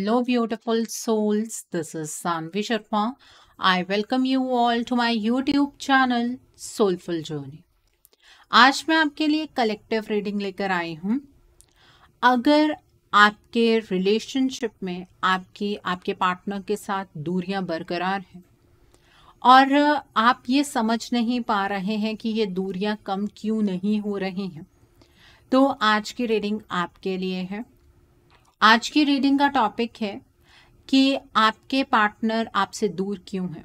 Hello, beautiful souls this is Sanvi Sharma I welcome you all to my YouTube channel soulful Journey. आज मैं आपके लिए collective reading लेकर आई हूँ अगर आपके रिलेशनशिप में आपकी आपके पार्टनर के साथ दूरियाँ बरकरार हैं और आप ये समझ नहीं पा रहे हैं कि ये दूरियाँ कम क्यों नहीं हो रही हैं तो आज की रीडिंग आपके लिए है आज की रीडिंग का टॉपिक है कि आपके पार्टनर आपसे दूर क्यों हैं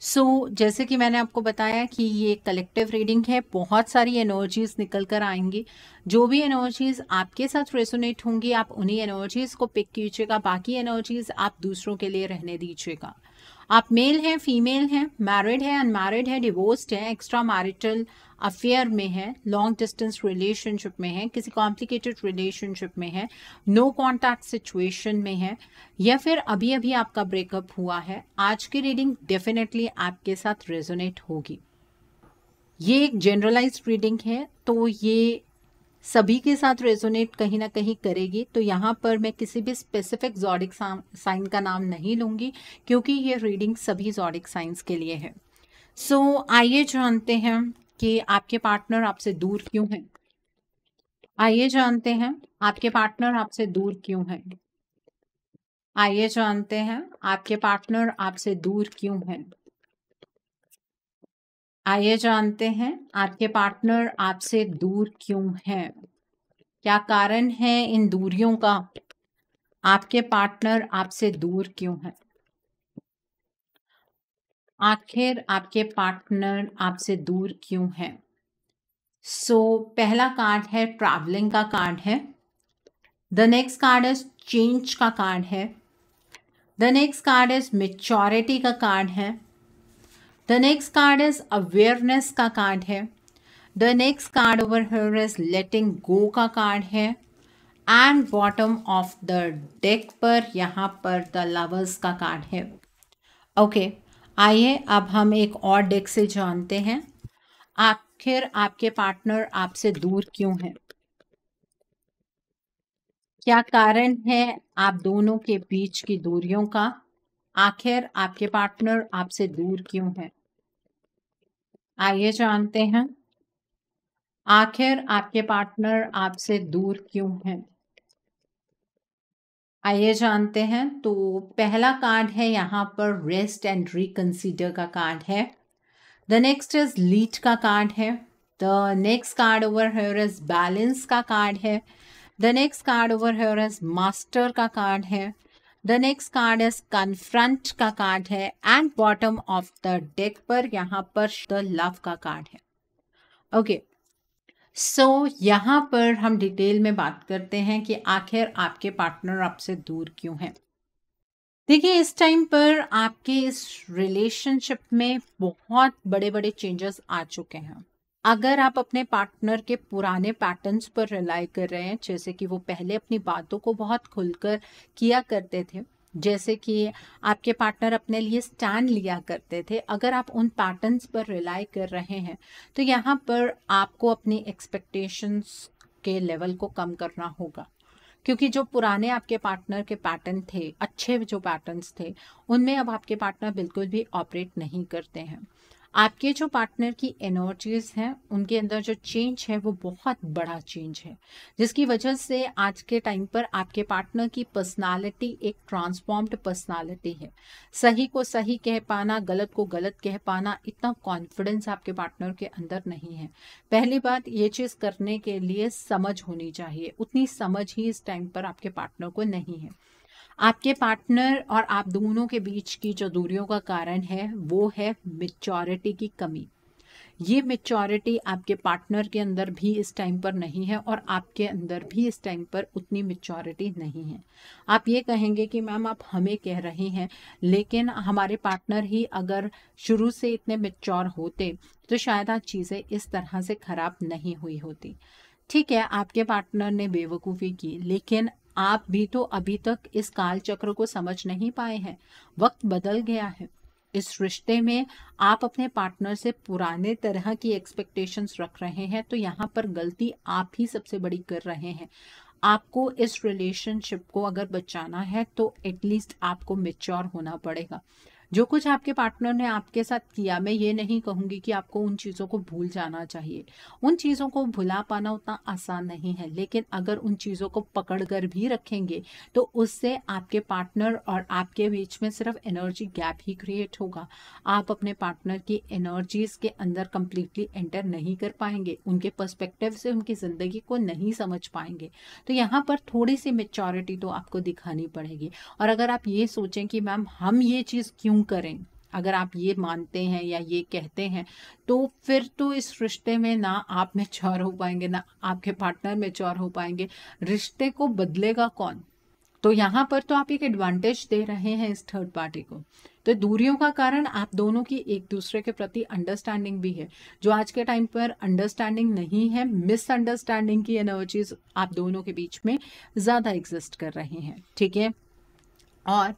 सो so, जैसे कि मैंने आपको बताया कि ये कलेक्टिव रीडिंग है बहुत सारी एनर्जीज निकल कर आएंगी जो भी एनर्जीज आपके साथ रेसोनेट होंगी आप उन्हीं एनर्जीज को पिक कीजिएगा बाकी एनर्जीज आप दूसरों के लिए रहने दीजिएगा आप मेल हैं फीमेल हैं मैरिड है अनमैरिड है डिवोर्स्ड है एक्स्ट्रा मैरिटल अफेयर में है लॉन्ग डिस्टेंस रिलेशनशिप में है किसी कॉम्प्लिकेटेड रिलेशनशिप में है नो कॉन्टैक्ट सिचुएशन में है या फिर अभी अभी आपका ब्रेकअप हुआ है आज की रीडिंग डेफिनेटली आपके साथ रेजोनेट होगी ये एक जनरलाइज रीडिंग है तो ये सभी के साथ रेजोनेट कहीं ना कहीं करेगी तो यहाँ पर मैं किसी भी स्पेसिफिक जॉडिक साइन का नाम नहीं लूँगी क्योंकि ये रीडिंग सभी जॉडिक साइंस के लिए है सो so, आइए जानते हैं कि आपके पार्टनर आपसे दूर क्यों हैं आइए जानते हैं आपके पार्टनर आपसे दूर क्यों हैं आइए जानते हैं आपके पार्टनर आपसे दूर क्यों हैं आइए जानते हैं आपके पार्टनर आपसे दूर क्यों है क्या कारण है इन दूरियों का आपके पार्टनर आपसे दूर क्यों है आखिर आपके पार्टनर आपसे दूर क्यों है सो so, पहला कार्ड है ट्रैवलिंग का कार्ड है the next card is change का कार्ड है the next card is maturity का कार्ड है the next card is awareness का कार्ड है the next card over here is letting go का कार्ड है and bottom of the deck पर यहाँ पर द लवर्स का कार्ड है ओके okay, आइए अब हम एक और डेक से जानते हैं आखिर आपके पार्टनर आपसे दूर क्यों है क्या कारण है आप दोनों के बीच की दूरियों का आखिर आपके पार्टनर आपसे दूर क्यों है आइए जानते हैं आखिर आपके पार्टनर आपसे दूर क्यों हैं आइए जानते हैं तो पहला कार्ड है यहाँ पर रेस्ट एंड रिकन्सीडर का कार्ड है द नेक्स्ट इज लीट का कार्ड है the next card over here is balance का कार्ड है the next card over here is master का कार्ड है the next card is confront का कार्ड है and bottom of the deck पर यहाँ पर द लव का कार्ड है ओके okay. सो so, पर हम डिटेल में बात करते हैं कि आखिर आपके पार्टनर आपसे दूर क्यों हैं देखिए इस टाइम पर आपके इस रिलेशनशिप में बहुत बड़े बड़े चेंजेस आ चुके हैं अगर आप अपने पार्टनर के पुराने पैटर्न्स पर रिलाई कर रहे हैं जैसे कि वो पहले अपनी बातों को बहुत खुलकर किया करते थे जैसे कि आपके पार्टनर अपने लिए स्टैंड लिया करते थे अगर आप उन पैटर्न्स पर रिलाई कर रहे हैं तो यहाँ पर आपको अपनी एक्सपेक्टेशंस के लेवल को कम करना होगा क्योंकि जो पुराने आपके पार्टनर के पैटर्न थे अच्छे जो पैटर्न्स थे उनमें अब आपके पार्टनर बिल्कुल भी ऑपरेट नहीं करते हैं आपके जो पार्टनर की एनर्जीज हैं उनके अंदर जो चेंज है वो बहुत बड़ा चेंज है जिसकी वजह से आज के टाइम पर आपके पार्टनर की पर्सनालिटी एक ट्रांसफॉर्म्ड पर्सनालिटी है सही को सही कह पाना गलत को गलत कह पाना इतना कॉन्फिडेंस आपके पार्टनर के अंदर नहीं है पहली बात ये चीज़ करने के लिए समझ होनी चाहिए उतनी समझ ही इस टाइम पर आपके पार्टनर को नहीं है आपके पार्टनर और आप दोनों के बीच की जो दूरियों का कारण है वो है मेचोरिटी की कमी ये मेचोरिटी आपके पार्टनर के अंदर भी इस टाइम पर नहीं है और आपके अंदर भी इस टाइम पर उतनी मेचोरिटी नहीं है आप ये कहेंगे कि मैम आप हमें कह रहे हैं लेकिन हमारे पार्टनर ही अगर शुरू से इतने मेच्योर होते तो शायद आज चीज़ें इस तरह से ख़राब नहीं हुई होती ठीक है आपके पार्टनर ने बेवकूफ़ी की लेकिन आप भी तो अभी तक इस काल चक्र को समझ नहीं पाए हैं वक्त बदल गया है इस रिश्ते में आप अपने पार्टनर से पुराने तरह की एक्सपेक्टेशंस रख रहे हैं तो यहाँ पर गलती आप ही सबसे बड़ी कर रहे हैं आपको इस रिलेशनशिप को अगर बचाना है तो एटलीस्ट आपको मेच्योर होना पड़ेगा जो कुछ आपके पार्टनर ने आपके साथ किया मैं ये नहीं कहूँगी कि आपको उन चीज़ों को भूल जाना चाहिए उन चीज़ों को भुला पाना उतना आसान नहीं है लेकिन अगर उन चीज़ों को पकड़ कर भी रखेंगे तो उससे आपके पार्टनर और आपके बीच में सिर्फ एनर्जी गैप ही क्रिएट होगा आप अपने पार्टनर की एनर्जीज के अंदर कंप्लीटली एंटर नहीं कर पाएंगे उनके पर्सपेक्टिव से उनकी ज़िंदगी को नहीं समझ पाएंगे तो यहाँ पर थोड़ी सी मेचोरिटी तो आपको दिखानी पड़ेगी और अगर आप ये सोचें कि मैम हम ये चीज़ क्यों करें अगर आप ये मानते हैं या ये कहते हैं तो फिर तो इस रिश्ते में ना आप मेच्योर हो पाएंगे ना आपके पार्टनर मेच्योर हो पाएंगे रिश्ते को बदलेगा कौन तो यहाँ पर तो आप एक एडवांटेज दे रहे हैं इस थर्ड पार्टी को तो दूरियों का कारण आप दोनों की एक दूसरे के प्रति अंडरस्टैंडिंग भी है जो आज के टाइम पर अंडरस्टैंडिंग नहीं है मिसअंडरस्टैंडिंग की एनर्जीज आप दोनों के बीच में ज़्यादा एग्जिस्ट कर रहे हैं ठीक है और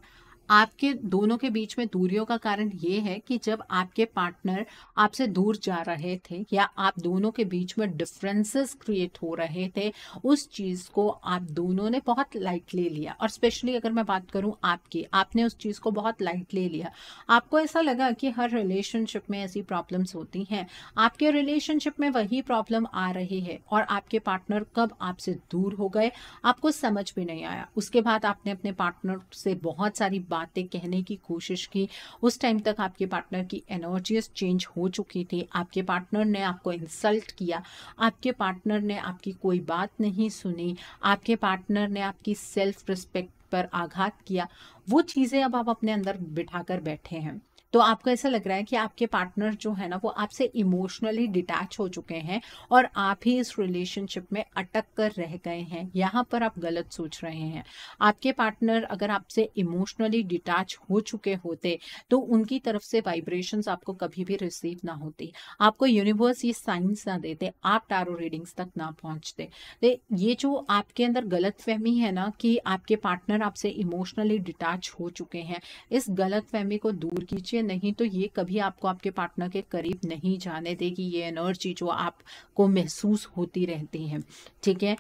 आपके दोनों के बीच में दूरियों का कारण ये है कि जब आपके पार्टनर आपसे दूर जा रहे थे या आप दोनों के बीच में डिफरेंसेस क्रिएट हो रहे थे उस चीज़ को आप दोनों ने बहुत लाइट ले लिया और स्पेशली अगर मैं बात करूँ आपकी आपने उस चीज़ को बहुत लाइट ले लिया आपको ऐसा लगा कि हर रिलेशनशिप में ऐसी प्रॉब्लम्स होती हैं आपके रिलेशनशिप में वही प्रॉब्लम आ रही है और आपके पार्टनर कब आपसे दूर हो गए आपको समझ भी नहीं आया उसके बाद आपने अपने पार्टनर से बहुत सारी बात बातें कहने की कोशिश की उस टाइम तक आपके पार्टनर की एनर्जीज चेंज हो चुकी थी आपके पार्टनर ने आपको इंसल्ट किया आपके पार्टनर ने आपकी कोई बात नहीं सुनी आपके पार्टनर ने आपकी सेल्फ रिस्पेक्ट पर आघात किया वो चीज़ें अब आप अपने अंदर बिठाकर बैठे हैं तो आपको ऐसा लग रहा है कि आपके पार्टनर जो है ना वो आपसे इमोशनली डिटैच हो चुके हैं और आप ही इस रिलेशनशिप में अटक कर रह गए हैं यहाँ पर आप गलत सोच रहे हैं आपके पार्टनर अगर आपसे इमोशनली डिटैच हो चुके होते तो उनकी तरफ से वाइब्रेशन आपको कभी भी रिसीव ना होती आपको यूनिवर्स ये साइंस ना देते आप टारो रीडिंग्स तक ना पहुंचते तो ये जो आपके अंदर गलत फहमी है ना कि आपके पार्टनर आपसे इमोशनली डिटैच हो चुके हैं इस गलत फहमी को दूर कीजिए नहीं तो ये कभी आपको आपके पार्टनर के करीब नहीं जाने देगी ये एनर्जी जो आपको महसूस होती रहती है ठीक है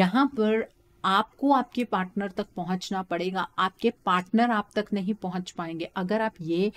यहाँ पर आपको आपके पार्टनर तक पहुंचना पड़ेगा आपके पार्टनर आप तक नहीं पहुंच पाएंगे अगर आप ये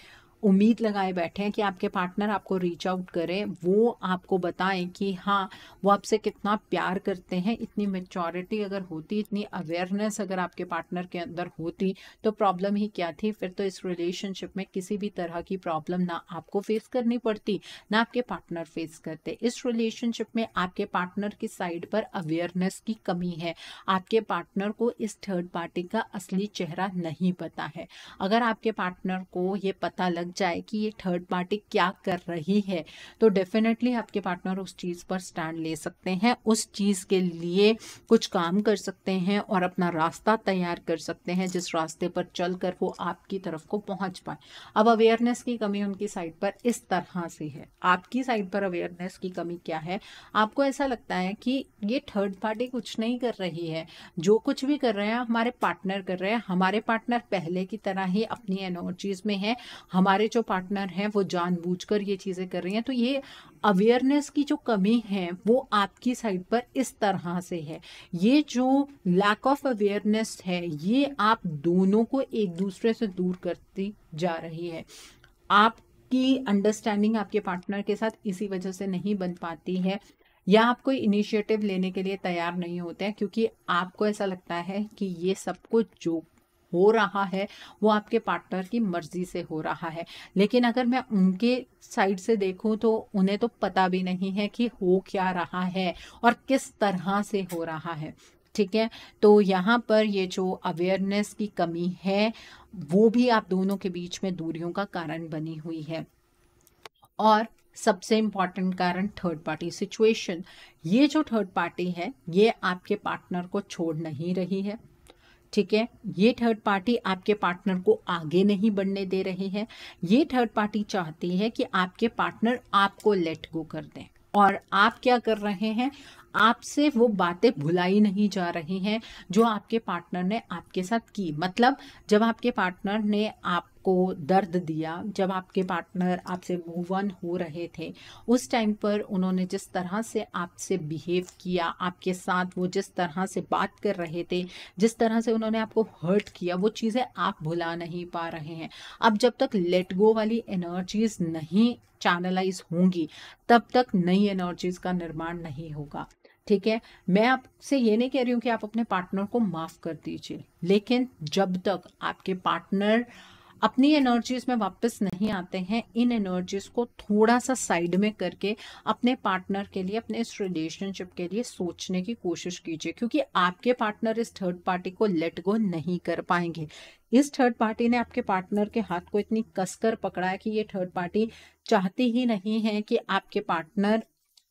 उम्मीद लगाए बैठे हैं कि आपके पार्टनर आपको रीच आउट करें वो आपको बताएं कि हाँ वो आपसे कितना प्यार करते हैं इतनी मेचोरिटी अगर होती इतनी अवेयरनेस अगर आपके पार्टनर के अंदर होती तो प्रॉब्लम ही क्या थी फिर तो इस रिलेशनशिप में किसी भी तरह की प्रॉब्लम ना आपको फेस करनी पड़ती ना आपके पार्टनर फेस करते इस रिलेशनशिप में आपके पार्टनर की साइड पर अवेयरनेस की कमी है आपके पार्टनर को इस थर्ड पार्टी का असली चेहरा नहीं पता है अगर आपके पार्टनर को ये पता लग लग जाए कि ये थर्ड पार्टी क्या कर रही है तो डेफिनेटली आपके पार्टनर उस चीज़ पर स्टैंड ले सकते हैं उस चीज़ के लिए कुछ काम कर सकते हैं और अपना रास्ता तैयार कर सकते हैं जिस रास्ते पर चल कर वो आपकी तरफ को पहुंच पाए अब अवेयरनेस की कमी उनकी साइड पर इस तरह से है आपकी साइड पर अवेयरनेस की कमी क्या है आपको ऐसा लगता है कि ये थर्ड पार्टी कुछ नहीं कर रही है जो कुछ भी कर रहे हैं हमारे पार्टनर कर रहे हैं हमारे पार्टनर पहले की तरह ही अपनी एनर्जीज में है हमारे हमारे जो पार्टनर हैं वो जानबूझकर ये चीज़ें कर रही हैं तो ये अवेयरनेस की जो कमी है वो आपकी साइड पर इस तरह से है ये जो लैक ऑफ अवेयरनेस है ये आप दोनों को एक दूसरे से दूर करती जा रही है आप की अंडरस्टैंडिंग आपके पार्टनर के साथ इसी वजह से नहीं बन पाती है या आप कोई इनिशिएटिव लेने के लिए तैयार नहीं होते हैं क्योंकि आपको ऐसा लगता है कि ये सब कुछ जोक हो रहा है वो आपके पार्टनर की मर्जी से हो रहा है लेकिन अगर मैं उनके साइड से देखूं तो उन्हें तो पता भी नहीं है कि हो क्या रहा है और किस तरह से हो रहा है ठीक है तो यहाँ पर ये जो अवेयरनेस की कमी है वो भी आप दोनों के बीच में दूरियों का कारण बनी हुई है और सबसे इम्पॉर्टेंट कारण थर्ड पार्टी सिचुएशन ये जो थर्ड पार्टी है ये आपके पार्टनर को छोड़ नहीं रही है ठीक है ये थर्ड पार्टी आपके पार्टनर को आगे नहीं बढ़ने दे रही है ये थर्ड पार्टी चाहती है कि आपके पार्टनर आपको लेट गो कर दें और आप क्या कर रहे हैं आपसे वो बातें भुलाई नहीं जा रही हैं जो आपके पार्टनर ने आपके साथ की मतलब जब आपके पार्टनर ने आप आपको दर्द दिया जब आपके पार्टनर आपसे मूव ऑन हो रहे थे उस टाइम पर उन्होंने जिस तरह से आपसे बिहेव किया आपके साथ वो जिस तरह से बात कर रहे थे जिस तरह से उन्होंने आपको हर्ट किया वो चीज़ें आप भुला नहीं पा रहे हैं अब जब तक लेट गो वाली एनर्जीज नहीं चैनलाइज होंगी तब तक नई एनर्जीज का निर्माण नहीं होगा ठीक है मैं आपसे ये नहीं कह रही हूँ कि आप अपने पार्टनर को माफ़ कर दीजिए लेकिन जब तक आपके पार्टनर अपनी एनर्जीज में वापस नहीं आते हैं इन एनर्जीज को थोड़ा सा साइड में करके अपने पार्टनर के लिए अपने इस रिलेशनशिप के लिए सोचने की कोशिश कीजिए क्योंकि आपके पार्टनर इस थर्ड पार्टी को लेट गो नहीं कर पाएंगे इस थर्ड पार्टी ने आपके पार्टनर के हाथ को इतनी कसकर पकड़ा है कि ये थर्ड पार्टी चाहती ही नहीं है कि आपके पार्टनर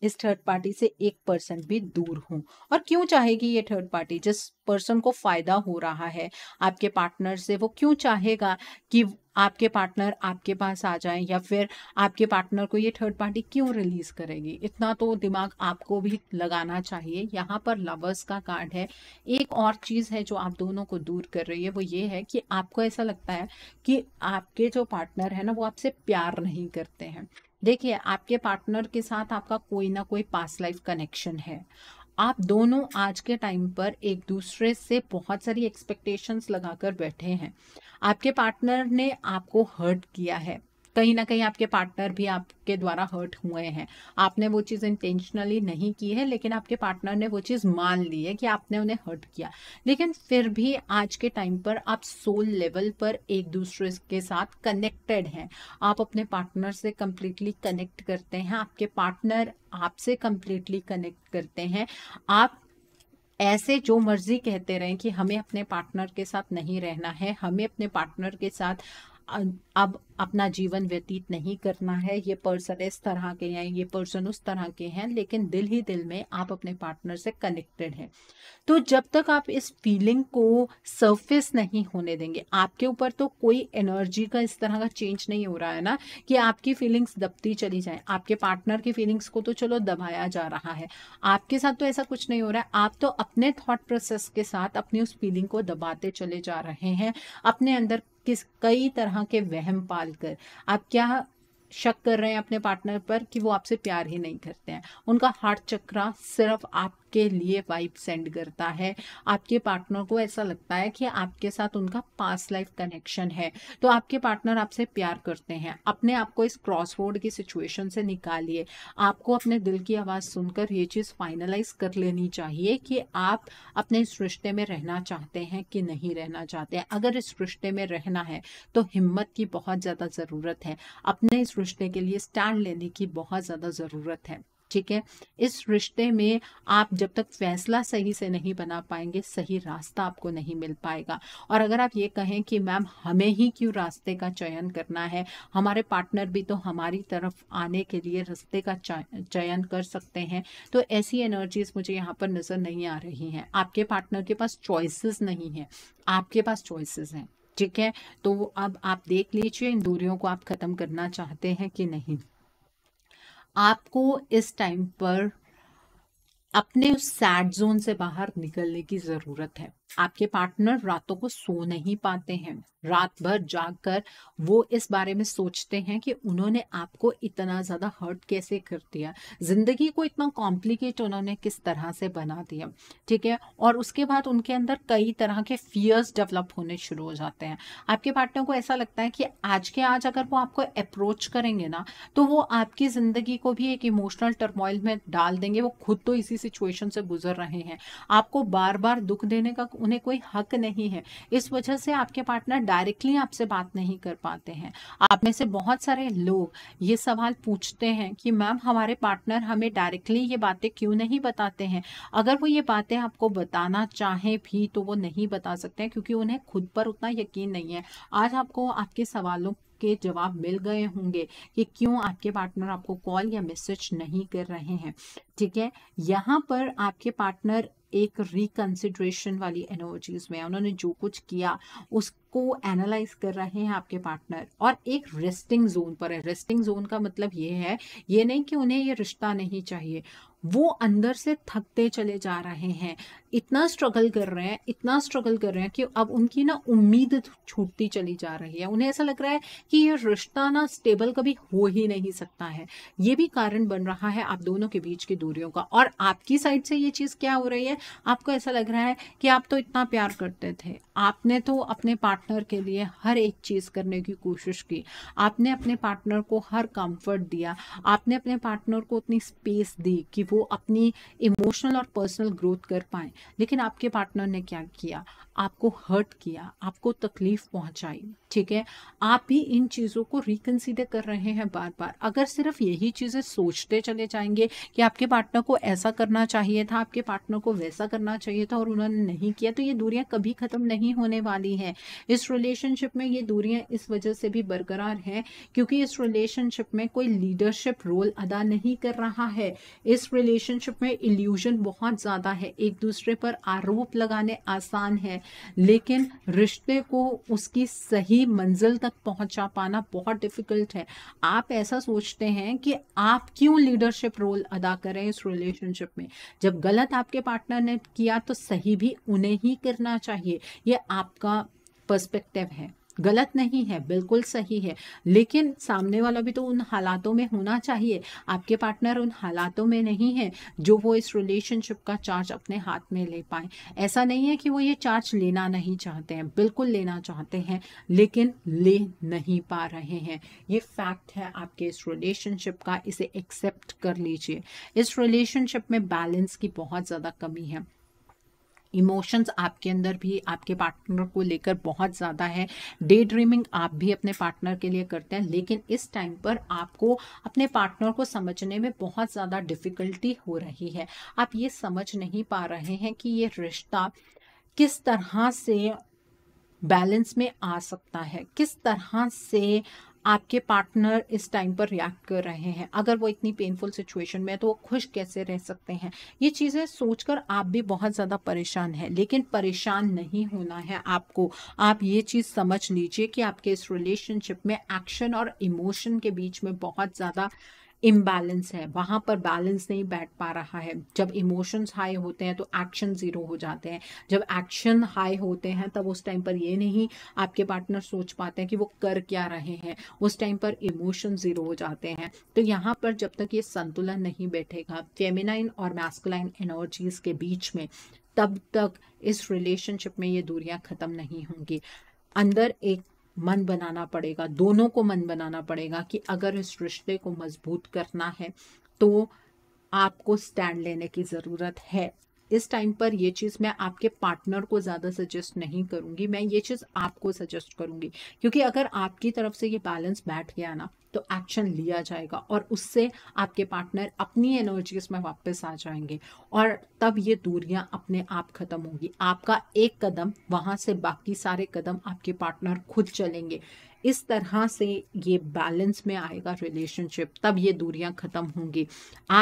इस थर्ड पार्टी से एक परसेंट भी दूर हूँ और क्यों चाहेगी ये थर्ड पार्टी जिस पर्सन को फायदा हो रहा है आपके पार्टनर से वो क्यों चाहेगा कि आपके पार्टनर आपके पास आ जाए या फिर आपके पार्टनर को ये थर्ड पार्टी क्यों रिलीज करेगी इतना तो दिमाग आपको भी लगाना चाहिए यहाँ पर लवर्स का कार्ड है एक और चीज़ है जो आप दोनों को दूर कर रही है वो ये है कि आपको ऐसा लगता है कि आपके जो पार्टनर है ना वो आपसे प्यार नहीं करते हैं देखिए आपके पार्टनर के साथ आपका कोई ना कोई पास लाइफ कनेक्शन है आप दोनों आज के टाइम पर एक दूसरे से बहुत सारी एक्सपेक्टेशंस लगाकर बैठे हैं आपके पार्टनर ने आपको हर्ट किया है कहीं ना कहीं आपके पार्टनर भी आपके द्वारा हर्ट हुए हैं आपने वो चीज़ इंटेंशनली नहीं की है लेकिन आपके पार्टनर ने वो चीज़ मान ली है कि आपने उन्हें हर्ट किया लेकिन फिर भी आज के टाइम पर आप सोल लेवल पर एक दूसरे के साथ कनेक्टेड हैं आप अपने पार्टनर से कम्प्लीटली कनेक्ट करते हैं आपके पार्टनर आपसे कम्प्लीटली कनेक्ट करते हैं आप ऐसे जो मर्जी कहते रहें कि हमें अपने पार्टनर के साथ नहीं रहना है हमें अपने पार्टनर के साथ अब अपना जीवन व्यतीत नहीं करना है ये पर्सन इस तरह के हैं ये पर्सन उस तरह के हैं लेकिन दिल ही दिल में आप अपने पार्टनर से कनेक्टेड हैं तो जब तक आप इस फीलिंग को सरफेस नहीं होने देंगे आपके ऊपर तो कोई एनर्जी का इस तरह का चेंज नहीं हो रहा है ना कि आपकी फीलिंग्स दबती चली जाए आपके पार्टनर की फीलिंग्स को तो चलो दबाया जा रहा है आपके साथ तो ऐसा कुछ नहीं हो रहा है आप तो अपने थॉट प्रोसेस के साथ अपनी उस फीलिंग को दबाते चले जा रहे हैं अपने अंदर किस कई तरह के वह पालकर आप क्या शक कर रहे हैं अपने पार्टनर पर कि वो आपसे प्यार ही नहीं करते हैं उनका हार्ट चक्रा सिर्फ आपके लिए वाइब सेंड करता है आपके पार्टनर को ऐसा लगता है कि आपके साथ उनका पास लाइफ कनेक्शन है तो आपके पार्टनर आपसे प्यार करते हैं अपने आप को इस क्रॉस रोड की सिचुएशन से निकालिए आपको अपने दिल की आवाज़ सुनकर ये चीज़ फाइनलाइज कर लेनी चाहिए कि आप अपने इस रिश्ते में रहना चाहते हैं कि नहीं रहना चाहते हैं अगर इस रिश्ते में रहना है तो हिम्मत की बहुत ज़्यादा ज़रूरत है अपने इस रिश्ते के लिए स्टैंड लेने की बहुत ज़्यादा ज़रूरत है ठीक है इस रिश्ते में आप जब तक फैसला सही से नहीं बना पाएंगे सही रास्ता आपको नहीं मिल पाएगा और अगर आप ये कहें कि मैम हमें ही क्यों रास्ते का चयन करना है हमारे पार्टनर भी तो हमारी तरफ आने के लिए रास्ते का चयन कर सकते हैं तो ऐसी एनर्जीज मुझे यहाँ पर नज़र नहीं आ रही हैं आपके पार्टनर के पास चॉइसिस नहीं हैं आपके पास चॉइसिस हैं ठीक है तो अब आप देख लीजिए इन दूरियों को आप ख़त्म करना चाहते हैं कि नहीं आपको इस टाइम पर अपने सैड जोन से बाहर निकलने की ज़रूरत है आपके पार्टनर रातों को सो नहीं पाते हैं रात भर जागकर कर वो इस बारे में सोचते हैं कि उन्होंने आपको इतना ज़्यादा हर्ट कैसे कर दिया ज़िंदगी को इतना कॉम्प्लिकेट उन्होंने किस तरह से बना दिया ठीक है और उसके बाद उनके अंदर कई तरह के फियर्स डेवलप होने शुरू हो जाते हैं आपके पार्टनर को ऐसा लगता है कि आज के आज अगर वो आपको अप्रोच करेंगे ना तो वो आपकी ज़िंदगी को भी एक इमोशनल टर्मोइल में डाल देंगे वो खुद तो इसी सिचुएशन से गुजर रहे हैं आपको बार बार दुख देने का उन्हें कोई हक नहीं है इस वजह से आपके पार्टनर डायरेक्टली आपसे बात नहीं कर पाते हैं आप में से बहुत सारे लोग ये सवाल पूछते हैं कि मैम हमारे पार्टनर हमें डायरेक्टली ये बातें क्यों नहीं बताते हैं अगर वो ये बातें आपको बताना चाहें भी तो वो नहीं बता सकते हैं क्योंकि उन्हें खुद पर उतना यकीन नहीं है आज आपको आपके सवालों के जवाब मिल गए होंगे कि क्यों आपके पार्टनर आपको कॉल या मैसेज नहीं कर रहे हैं ठीक है यहाँ पर आपके पार्टनर एक रिकन्सिड्रेशन वाली एनर्जीज में उन्होंने जो कुछ किया उस को एनालाइज कर रहे हैं आपके पार्टनर और एक रेस्टिंग जोन पर है रेस्टिंग जोन का मतलब ये है ये नहीं कि उन्हें ये रिश्ता नहीं चाहिए वो अंदर से थकते चले जा रहे हैं इतना स्ट्रगल कर रहे हैं इतना स्ट्रगल कर रहे हैं कि अब उनकी ना उम्मीद छूटती चली जा रही है उन्हें ऐसा लग रहा है कि ये रिश्ता ना स्टेबल कभी हो ही नहीं सकता है ये भी कारण बन रहा है आप दोनों के बीच की दूरियों का और आपकी साइड से ये चीज़ क्या हो रही है आपको ऐसा लग रहा है कि आप तो इतना प्यार करते थे आपने तो अपने पार्ट पार्टनर के लिए हर एक चीज़ करने की कोशिश की आपने अपने पार्टनर को हर कंफर्ट दिया आपने अपने पार्टनर को उतनी स्पेस दी कि वो अपनी इमोशनल और पर्सनल ग्रोथ कर पाए लेकिन आपके पार्टनर ने क्या किया आपको हर्ट किया आपको तकलीफ पहुंचाई ठीक है आप भी इन चीज़ों को रिकन्सिडर कर रहे हैं बार बार अगर सिर्फ यही चीज़ें सोचते चले जाएंगे कि आपके पार्टनर को ऐसा करना चाहिए था आपके पार्टनर को वैसा करना चाहिए था और उन्होंने नहीं किया तो ये दूरियां कभी ख़त्म नहीं होने वाली हैं इस रिलेशनशिप में ये दूरियां इस वजह से भी बरकरार हैं क्योंकि इस रिलेशनशिप में कोई लीडरशिप रोल अदा नहीं कर रहा है इस रिलेशनशिप में इल्यूजन बहुत ज़्यादा है एक दूसरे पर आरोप लगाने आसान है लेकिन रिश्ते को उसकी सही मंजिल तक पहुंचा पाना बहुत डिफ़िकल्ट है आप ऐसा सोचते हैं कि आप क्यों लीडरशिप रोल अदा करें इस रिलेशनशिप में जब गलत आपके पार्टनर ने किया तो सही भी उन्हें ही करना चाहिए यह आपका पर्सपेक्टिव है गलत नहीं है बिल्कुल सही है लेकिन सामने वाला भी तो उन हालातों में होना चाहिए आपके पार्टनर उन हालातों में नहीं है जो वो इस रिलेशनशिप का चार्ज अपने हाथ में ले पाए ऐसा नहीं है कि वो ये चार्ज लेना नहीं चाहते हैं बिल्कुल लेना चाहते हैं लेकिन ले नहीं पा रहे हैं ये फैक्ट है आपके इस रिलेशनशिप का इसे एक्सेप्ट कर लीजिए इस रिलेशनशिप में बैलेंस की बहुत ज़्यादा कमी है इमोशंस आपके अंदर भी आपके पार्टनर को लेकर बहुत ज़्यादा है डे ड्रीमिंग आप भी अपने पार्टनर के लिए करते हैं लेकिन इस टाइम पर आपको अपने पार्टनर को समझने में बहुत ज़्यादा डिफ़िकल्टी हो रही है आप ये समझ नहीं पा रहे हैं कि ये रिश्ता किस तरह से बैलेंस में आ सकता है किस तरह से आपके पार्टनर इस टाइम पर रिएक्ट कर रहे हैं अगर वो इतनी पेनफुल सिचुएशन में है तो वो खुश कैसे रह सकते हैं ये चीज़ें सोचकर आप भी बहुत ज़्यादा परेशान हैं लेकिन परेशान नहीं होना है आपको आप ये चीज़ समझ लीजिए कि आपके इस रिलेशनशिप में एक्शन और इमोशन के बीच में बहुत ज़्यादा इम्बैलेंस है वहाँ पर बैलेंस नहीं बैठ पा रहा है जब इमोशंस हाई होते हैं तो एक्शन ज़ीरो हो जाते हैं जब एक्शन हाई होते हैं तब उस टाइम पर ये नहीं आपके पार्टनर सोच पाते हैं कि वो कर क्या रहे हैं उस टाइम पर इमोशन ज़ीरो हो जाते हैं तो यहाँ पर जब तक ये संतुलन नहीं बैठेगा फेमिनाइन और मैस्कुलाइन एनर्जीज़ के बीच में तब तक इस रिलेशनशिप में ये दूरियाँ ख़त्म नहीं होंगी अंदर एक मन बनाना पड़ेगा दोनों को मन बनाना पड़ेगा कि अगर इस रिश्ते को मजबूत करना है तो आपको स्टैंड लेने की ज़रूरत है इस टाइम पर ये चीज़ मैं आपके पार्टनर को ज़्यादा सजेस्ट नहीं करूँगी मैं ये चीज़ आपको सजेस्ट करूँगी क्योंकि अगर आपकी तरफ से ये बैलेंस बैठ गया ना तो एक्शन लिया जाएगा और उससे आपके पार्टनर अपनी एनर्जीज में वापस आ जाएंगे और तब ये दूरियाँ अपने आप ख़त्म होगी आपका एक कदम वहां से बाकी सारे कदम आपके पार्टनर खुद चलेंगे इस तरह से ये बैलेंस में आएगा रिलेशनशिप तब ये दूरियां ख़त्म होंगी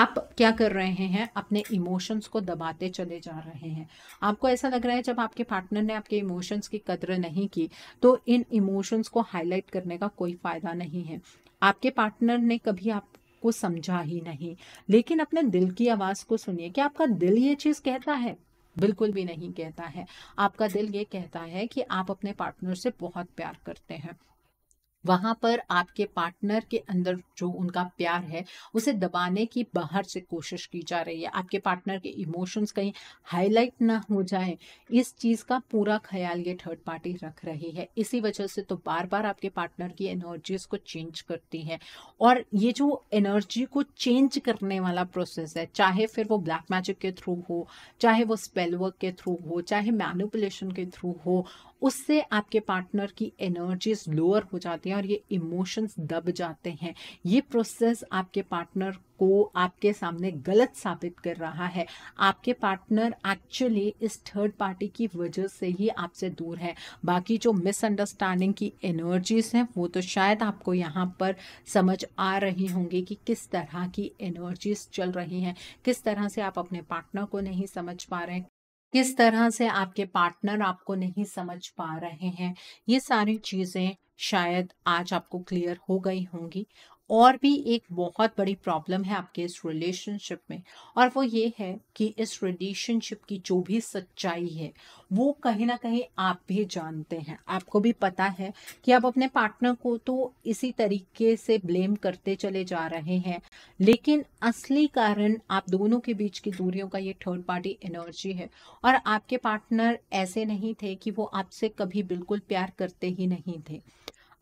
आप क्या कर रहे हैं अपने इमोशंस को दबाते चले जा रहे हैं आपको ऐसा लग रहा है जब आपके पार्टनर ने आपके इमोशंस की कदर नहीं की तो इन इमोशंस को हाईलाइट करने का कोई फ़ायदा नहीं है आपके पार्टनर ने कभी आपको समझा ही नहीं लेकिन अपने दिल की आवाज़ को सुनिए कि आपका दिल ये चीज़ कहता है बिल्कुल भी नहीं कहता है आपका दिल ये कहता है कि आप अपने पार्टनर से बहुत प्यार करते हैं वहाँ पर आपके पार्टनर के अंदर जो उनका प्यार है उसे दबाने की बाहर से कोशिश की जा रही है आपके पार्टनर के इमोशंस कहीं हाईलाइट ना हो जाए इस चीज़ का पूरा ख्याल ये थर्ड पार्टी रख रही है इसी वजह से तो बार बार आपके पार्टनर की एनर्जीज को चेंज करती है और ये जो एनर्जी को चेंज करने वाला प्रोसेस है चाहे फिर वो ब्लैक मैजिक के थ्रू हो चाहे वो स्पेल वर्क के थ्रू हो चाहे मैनुपुलेशन के थ्रू हो उससे आपके पार्टनर की एनर्जीज लोअर हो जाती हैं और ये इमोशंस दब जाते हैं ये प्रोसेस आपके पार्टनर को आपके सामने गलत साबित कर रहा है आपके पार्टनर एक्चुअली इस थर्ड पार्टी की वजह से ही आपसे दूर है बाकी जो मिसअंडरस्टैंडिंग की एनर्जीज हैं वो तो शायद आपको यहाँ पर समझ आ रही होंगी कि किस तरह की एनर्जीज चल रही हैं किस तरह से आप अपने पार्टनर को नहीं समझ पा रहे हैं किस तरह से आपके पार्टनर आपको नहीं समझ पा रहे हैं ये सारी चीज़ें शायद आज आपको क्लियर हो गई होंगी और भी एक बहुत बड़ी प्रॉब्लम है आपके इस रिलेशनशिप में और वो ये है कि इस रिलेशनशिप की जो भी सच्चाई है वो कहीं ना कहीं आप भी जानते हैं आपको भी पता है कि आप अपने पार्टनर को तो इसी तरीके से ब्लेम करते चले जा रहे हैं लेकिन असली कारण आप दोनों के बीच की दूरियों का ये थर्ड पार्टी एनर्जी है और आपके पार्टनर ऐसे नहीं थे कि वो आपसे कभी बिल्कुल प्यार करते ही नहीं थे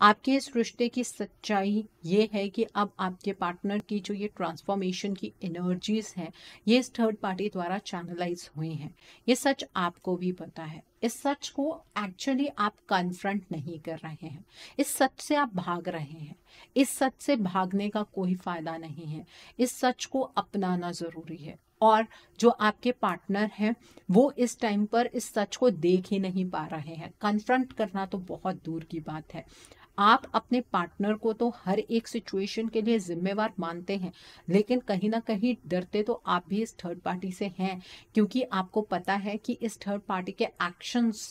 आपके इस रिश्ते की सच्चाई ये है कि अब आपके पार्टनर की जो ये ट्रांसफॉर्मेशन की एनर्जीज हैं ये इस थर्ड पार्टी द्वारा चैनलाइज हुई हैं ये सच आपको भी पता है इस सच को एक्चुअली आप कन्फ्रंट नहीं कर रहे हैं इस सच से आप भाग रहे हैं इस सच से भागने का कोई फ़ायदा नहीं है इस सच को अपनाना ज़रूरी है और जो आपके पार्टनर हैं वो इस टाइम पर इस सच को देख ही नहीं पा रहे हैं कन्फ्रंट करना तो बहुत दूर की बात है आप अपने पार्टनर को तो हर एक सिचुएशन के लिए जिम्मेवार मानते हैं लेकिन कहीं ना कहीं डरते तो आप भी इस थर्ड पार्टी से हैं क्योंकि आपको पता है कि इस थर्ड पार्टी के एक्शंस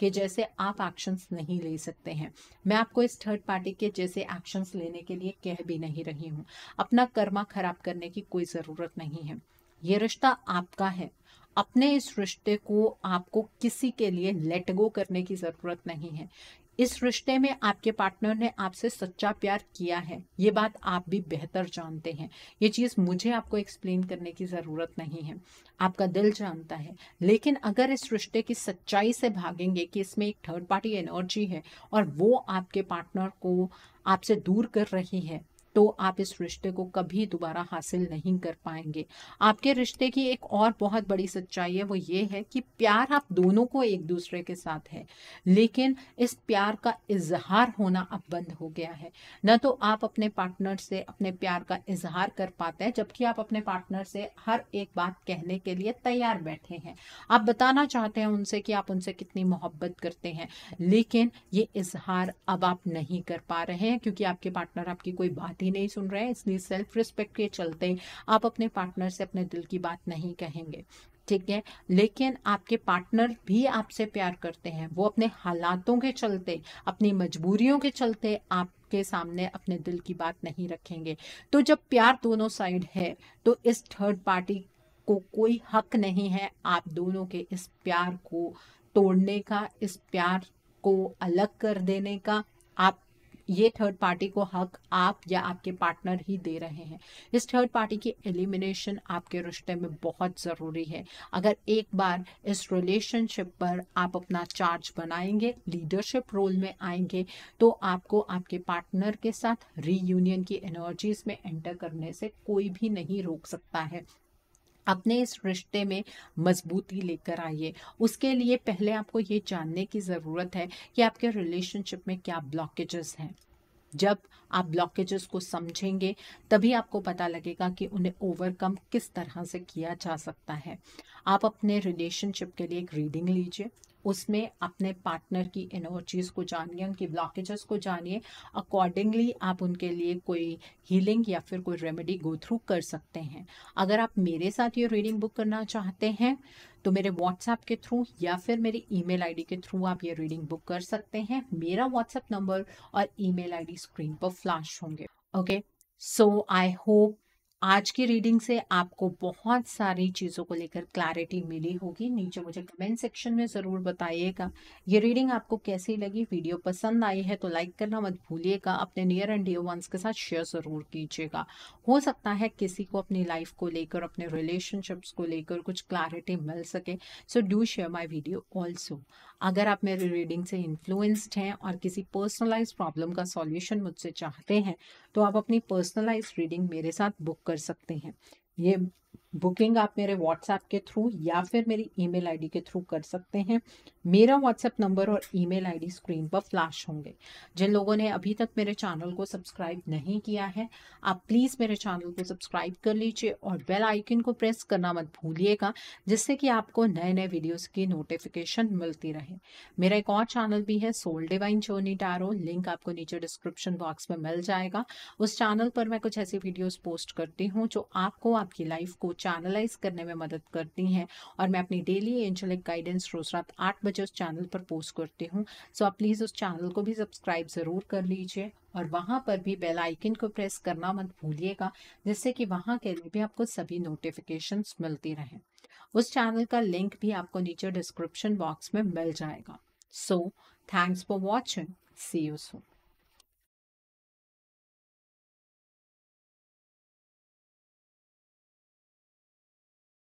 के जैसे आप एक्शंस नहीं ले सकते हैं मैं आपको इस थर्ड पार्टी के जैसे एक्शंस लेने के लिए कह भी नहीं रही हूँ अपना कर्मा खराब करने की कोई ज़रूरत नहीं है ये रिश्ता आपका है अपने इस रिश्ते को आपको किसी के लिए लेट गो करने की ज़रूरत नहीं है इस रिश्ते में आपके पार्टनर ने आपसे सच्चा प्यार किया है ये बात आप भी बेहतर जानते हैं ये चीज़ मुझे आपको एक्सप्लेन करने की ज़रूरत नहीं है आपका दिल जानता है लेकिन अगर इस रिश्ते की सच्चाई से भागेंगे कि इसमें एक थर्ड पार्टी एनर्जी है और वो आपके पार्टनर को आपसे दूर कर रही है तो आप इस रिश्ते को कभी दोबारा हासिल नहीं कर पाएंगे आपके रिश्ते की एक और बहुत बड़ी सच्चाई है वो ये है कि प्यार आप दोनों को एक दूसरे के साथ है लेकिन इस प्यार का इजहार होना अब बंद हो गया है न तो आप अपने पार्टनर से अपने प्यार का इजहार कर पाते हैं जबकि आप अपने पार्टनर से हर एक बात कहने के लिए तैयार बैठे हैं आप बताना चाहते हैं उनसे कि आप उनसे कितनी मोहब्बत करते हैं लेकिन ये इजहार अब आप नहीं कर पा रहे हैं क्योंकि आपके पार्टनर आपकी कोई बात बात ही नहीं सुन रहे हैं इसलिए सेल्फ रिस्पेक्ट के चलते आप अपने पार्टनर से अपने दिल की बात नहीं कहेंगे ठीक है लेकिन आपके पार्टनर भी आपसे प्यार करते हैं वो अपने हालातों के चलते अपनी मजबूरियों के चलते आप के सामने अपने दिल की बात नहीं रखेंगे तो जब प्यार दोनों साइड है तो इस थर्ड पार्टी को कोई हक नहीं है आप दोनों के इस प्यार को तोड़ने का इस प्यार को अलग कर देने का आप ये थर्ड पार्टी को हक आप या आपके पार्टनर ही दे रहे हैं इस थर्ड पार्टी की एलिमिनेशन आपके रिश्ते में बहुत ज़रूरी है अगर एक बार इस रिलेशनशिप पर आप अपना चार्ज बनाएंगे लीडरशिप रोल में आएंगे तो आपको आपके पार्टनर के साथ रीयूनियन की एनर्जीज में एंटर करने से कोई भी नहीं रोक सकता है अपने इस रिश्ते में मजबूती लेकर आइए उसके लिए पहले आपको ये जानने की ज़रूरत है कि आपके रिलेशनशिप में क्या ब्लॉकेजेस हैं जब आप ब्लॉकेजेस को समझेंगे तभी आपको पता लगेगा कि उन्हें ओवरकम किस तरह से किया जा सकता है आप अपने रिलेशनशिप के लिए एक रीडिंग लीजिए उसमें अपने पार्टनर की एनर्जीज़ को जानिए उनकी ब्लॉकेजेस को जानिए अकॉर्डिंगली आप उनके लिए कोई हीलिंग या फिर कोई रेमेडी गो थ्रू कर सकते हैं अगर आप मेरे साथ ये रीडिंग बुक करना चाहते हैं तो मेरे व्हाट्सएप के थ्रू या फिर मेरी ईमेल आईडी के थ्रू आप ये रीडिंग बुक कर सकते हैं मेरा व्हाट्सएप नंबर और ईमेल आईडी स्क्रीन पर फ्लैश होंगे ओके सो आई होप आज की रीडिंग से आपको बहुत सारी चीज़ों को लेकर क्लैरिटी मिली होगी नीचे मुझे कमेंट सेक्शन में ज़रूर बताइएगा ये रीडिंग आपको कैसी लगी वीडियो पसंद आई है तो लाइक करना मत भूलिएगा अपने नियर एंड डियर वंस के साथ शेयर ज़रूर कीजिएगा हो सकता है किसी को अपनी लाइफ को लेकर अपने रिलेशनशिप्स को लेकर कुछ क्लैरिटी मिल सके so do share my video also अगर आप मेरी रीडिंग से इन्फ्लुएंस्ड हैं और किसी पर्सनलाइज प्रॉब्लम का सॉल्यूशन मुझसे चाहते हैं तो आप अपनी पर्सनलाइज रीडिंग मेरे साथ बुक कर सकते हैं ये बुकिंग आप मेरे व्हाट्सएप के थ्रू या फिर मेरी ईमेल आईडी के थ्रू कर सकते हैं मेरा व्हाट्सएप नंबर और ईमेल आईडी स्क्रीन पर फ्लैश होंगे जिन लोगों ने अभी तक मेरे चैनल को सब्सक्राइब नहीं किया है आप प्लीज़ मेरे चैनल को सब्सक्राइब कर लीजिए और बेल आइकन को प्रेस करना मत भूलिएगा जिससे कि आपको नए नए वीडियोज़ की नोटिफिकेशन मिलती रहे मेरा एक और चैनल भी है सोल डिवाइन चोनी टारो लिंक आपको नीचे डिस्क्रिप्शन बॉक्स में मिल जाएगा उस चैनल पर मैं कुछ ऐसी वीडियोज़ पोस्ट करती हूँ जो आपको आपकी लाइफ को चैनलाइज करने में मदद करती हैं और मैं अपनी डेली एंजलिक गाइडेंस रोज रात आठ बजे उस चैनल पर पोस्ट करती हूँ सो आप प्लीज़ उस चैनल को भी सब्सक्राइब ज़रूर कर लीजिए और वहाँ पर भी बेल आइकन को प्रेस करना मत भूलिएगा जिससे कि वहाँ के लिए भी आपको सभी नोटिफिकेशंस मिलती रहें उस चैनल का लिंक भी आपको नीचे डिस्क्रिप्शन बॉक्स में मिल जाएगा so thanks for watching see you soon